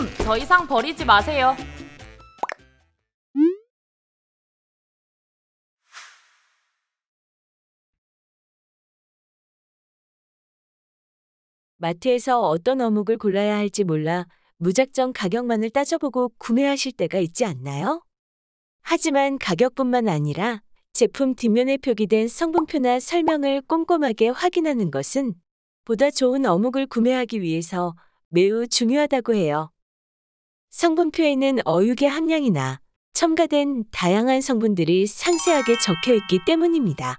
몸더 이상 버리지 마세요. 마트에서 어떤 어묵을 골라야 할지 몰라 무작정 가격만을 따져보고 구매하실 때가 있지 않나요? 하지만 가격뿐만 아니라 제품 뒷면에 표기된 성분표나 설명을 꼼꼼하게 확인하는 것은 보다 좋은 어묵을 구매하기 위해서 매우 중요하다고 해요. 성분표에는 어육의 함량이나 첨가된 다양한 성분들이 상세하게 적혀 있기 때문입니다.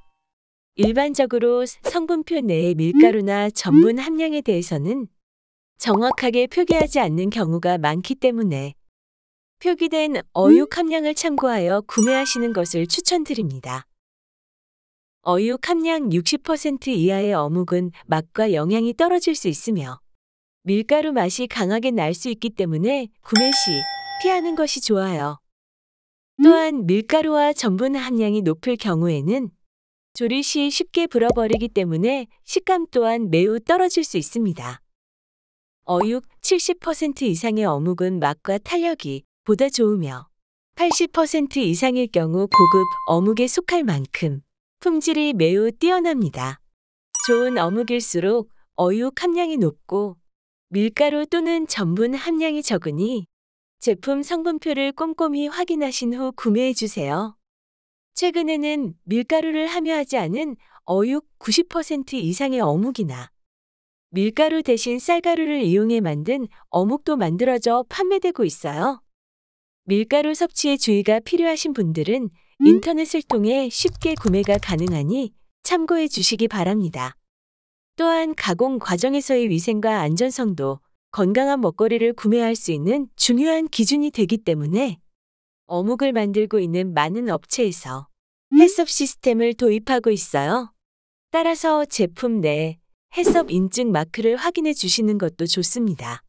일반적으로 성분표 내의 밀가루나 전분 함량에 대해서는 정확하게 표기하지 않는 경우가 많기 때문에 표기된 어육 함량을 참고하여 구매하시는 것을 추천드립니다. 어육 함량 60% 이하의 어묵은 맛과 영양이 떨어질 수 있으며 밀가루 맛이 강하게 날 수 있기 때문에 구매 시 피하는 것이 좋아요. 또한 밀가루와 전분 함량이 높을 경우에는 조리 시 쉽게 불어버리기 때문에 식감 또한 매우 떨어질 수 있습니다. 어육 70% 이상의 어묵은 맛과 탄력이 보다 좋으며 80% 이상일 경우 고급 어묵에 속할 만큼 품질이 매우 뛰어납니다. 좋은 어묵일수록 어육 함량이 높고 밀가루 또는 전분 함량이 적으니 제품 성분표를 꼼꼼히 확인하신 후 구매해 주세요. 최근에는 밀가루를 함유하지 않은 어육 90% 이상의 어묵이나 밀가루 대신 쌀가루를 이용해 만든 어묵도 만들어져 판매되고 있어요. 밀가루 섭취에 주의가 필요하신 분들은 인터넷을 통해 쉽게 구매가 가능하니 참고해 주시기 바랍니다. 또한 가공 과정에서의 위생과 안전성도 건강한 먹거리를 구매할 수 있는 중요한 기준이 되기 때문에 어묵을 만들고 있는 많은 업체에서 해썹 시스템을 도입하고 있어요. 따라서 제품 내 해썹 인증 마크를 확인해 주시는 것도 좋습니다.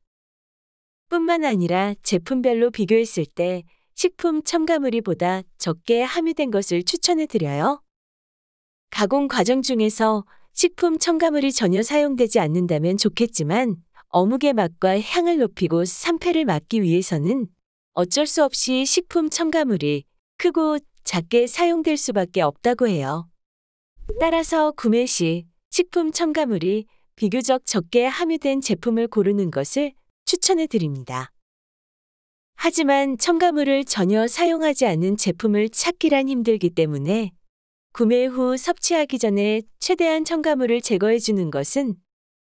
뿐만 아니라 제품별로 비교했을 때 식품 첨가물이 보다 적게 함유된 것을 추천해 드려요. 가공 과정 중에서 식품 첨가물이 전혀 사용되지 않는다면 좋겠지만 어묵의 맛과 향을 높이고 산패를 막기 위해서는 어쩔 수 없이 식품 첨가물이 크고 작게 사용될 수밖에 없다고 해요. 따라서 구매 시 식품 첨가물이 비교적 적게 함유된 제품을 고르는 것을 추천해 드립니다. 하지만 첨가물을 전혀 사용하지 않는 제품을 찾기란 힘들기 때문에 구매 후 섭취하기 전에 최대한 첨가물을 제거해 주는 것은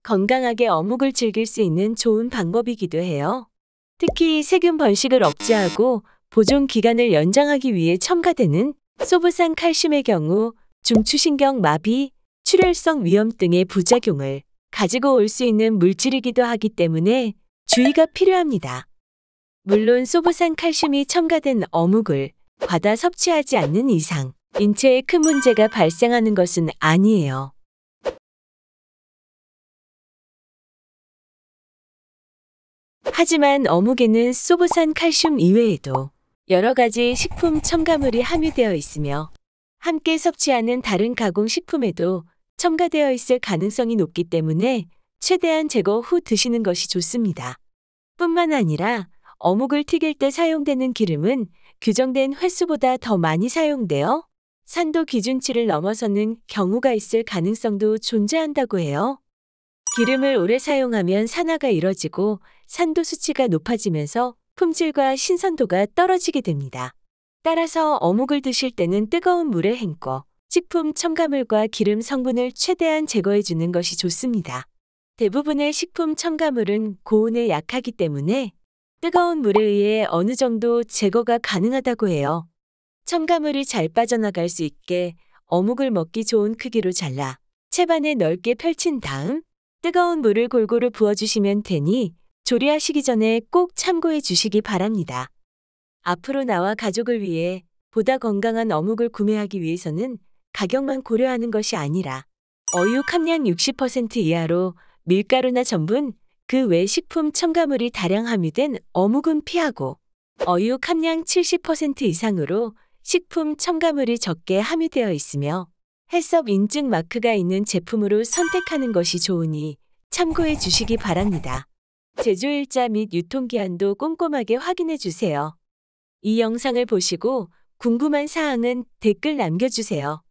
건강하게 어묵을 즐길 수 있는 좋은 방법이기도 해요. 특히 세균 번식을 억제하고 보존 기간을 연장하기 위해 첨가되는 소부산 칼슘의 경우 중추신경 마비, 출혈성 위염 등의 부작용을 가지고 올 수 있는 물질이기도 하기 때문에 주의가 필요합니다. 물론 소부산 칼슘이 첨가된 어묵을 과다 섭취하지 않는 이상 인체에 큰 문제가 발생하는 것은 아니에요. 하지만 어묵에는 소부산 칼슘 이외에도 여러 가지 식품 첨가물이 함유되어 있으며 함께 섭취하는 다른 가공식품에도 첨가되어 있을 가능성이 높기 때문에 최대한 제거 후 드시는 것이 좋습니다. 뿐만 아니라 어묵을 튀길 때 사용되는 기름은 규정된 횟수보다 더 많이 사용되어 산도 기준치를 넘어서는 경우가 있을 가능성도 존재한다고 해요. 기름을 오래 사용하면 산화가 이뤄지고 산도 수치가 높아지면서 품질과 신선도가 떨어지게 됩니다. 따라서 어묵을 드실 때는 뜨거운 물에 헹궈 식품 첨가물과 기름 성분을 최대한 제거해 주는 것이 좋습니다. 대부분의 식품 첨가물은 고온에 약하기 때문에 뜨거운 물에 의해 어느 정도 제거가 가능하다고 해요. 첨가물이 잘 빠져나갈 수 있게 어묵을 먹기 좋은 크기로 잘라 채반에 넓게 펼친 다음 뜨거운 물을 골고루 부어주시면 되니 조리하시기 전에 꼭 참고해 주시기 바랍니다. 앞으로 나와 가족을 위해 보다 건강한 어묵을 구매하기 위해서는 가격만 고려하는 것이 아니라 어육 함량 60% 이하로 밀가루나 전분, 그 외 식품 첨가물이 다량 함유된 어묵은 피하고 어육 함량 70% 이상으로 식품 첨가물이 적게 함유되어 있으며 헬섭 인증 마크가 있는 제품으로 선택하는 것이 좋으니 참고해 주시기 바랍니다. 제조일자 및 유통기한도 꼼꼼하게 확인해 주세요. 이 영상을 보시고 궁금한 사항은 댓글 남겨주세요.